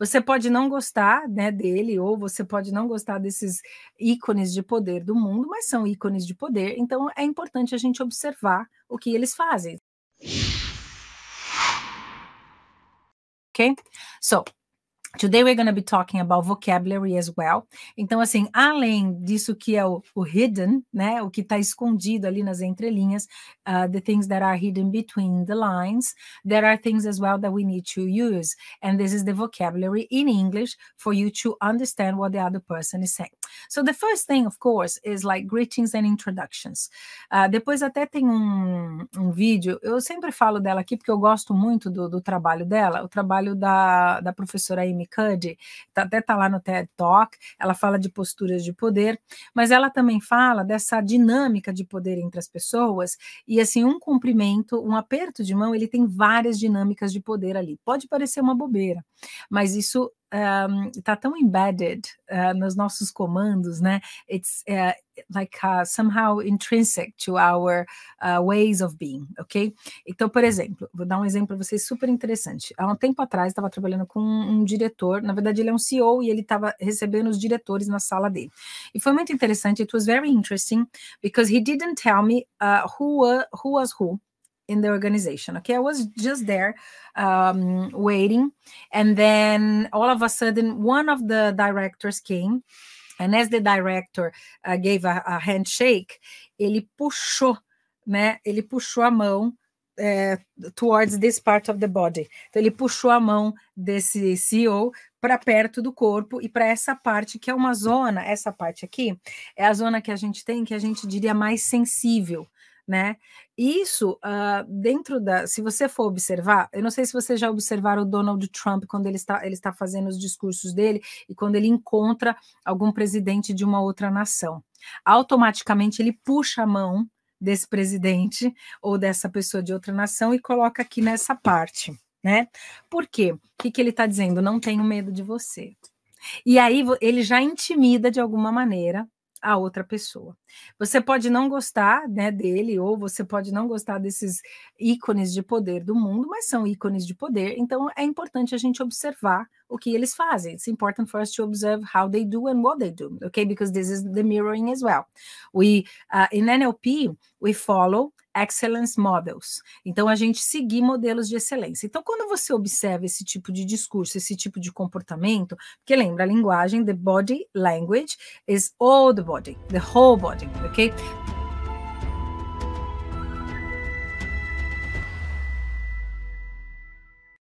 Você pode não gostar né, dele, ou você pode não gostar desses ícones de poder do mundo, mas são ícones de poder, então é importante a gente observar o que eles fazem. ok? so Today we're going to be talking about vocabulary as well. Então, assim, além disso que é o, o hidden, né, o que está escondido ali nas entrelinhas, uh, the things that are hidden between the lines, there are things as well that we need to use. And this is the vocabulary in English for you to understand what the other person is saying. So the first thing, of course, is like greetings and introductions. Uh, depois até tem um, um, vídeo, eu sempre falo dela aqui porque eu gosto muito do, do trabalho dela, o trabalho da, da professora Amy Cuddy, tá, até tá lá no TED Talk, ela fala de posturas de poder, mas ela também fala dessa dinâmica de poder entre as pessoas e assim, um cumprimento, um aperto de mão, ele tem várias dinâmicas de poder ali. Pode parecer uma bobeira, mas isso está tão embedded uh, nos nossos comandos, né? It's uh, like uh, somehow intrinsic to our ah, ways of being, ok? Então, por uhum. exemplo, vou dar um exemplo para vocês super interessante. Há um tempo atrás estava trabalhando com um, um, diretor, na verdade ele é um CEO e ele estava recebendo os diretores na sala dele. E foi muito interessante. It was very interesting because he didn't tell me ah, who who was who in the organization. Okay, I was just there um, waiting, and then all of a sudden, one of the directors came, and as the director uh, gave a, a, handshake, ele puxou, né? Ele puxou a mão. Eh, towards this part of the body. Então, ele puxou a mão desse CEO para perto do corpo e para essa parte que é uma zona, essa parte aqui é a zona que a gente tem que a gente diria mais sensível, né? Isso, uh, dentro da. Se você for observar, eu não sei se vocês já observaram o Donald Trump quando ele está, ele está fazendo os discursos dele e quando ele encontra algum presidente de uma outra nação. Automaticamente ele puxa a mão desse presidente ou dessa pessoa de outra nação e coloca aqui nessa parte, né? Por quê? O que, que ele está dizendo? Não tenho medo de você. E aí ele já intimida de alguma maneira a outra pessoa. Você pode não gostar né, dele, ou você pode não gostar desses ícones de poder do mundo, mas são ícones de poder, então é importante a gente observar o que eles fazem. It's important for us to observe how they do and what they do, okay? Because this is the mirroring as well. We, uh, in NLP, we follow excellence models. Então, a gente seguir modelos de excelência. Então, quando você observa esse tipo de discurso, esse tipo de comportamento, porque lembra, a linguagem, the body language, is all the body, the whole body, ok?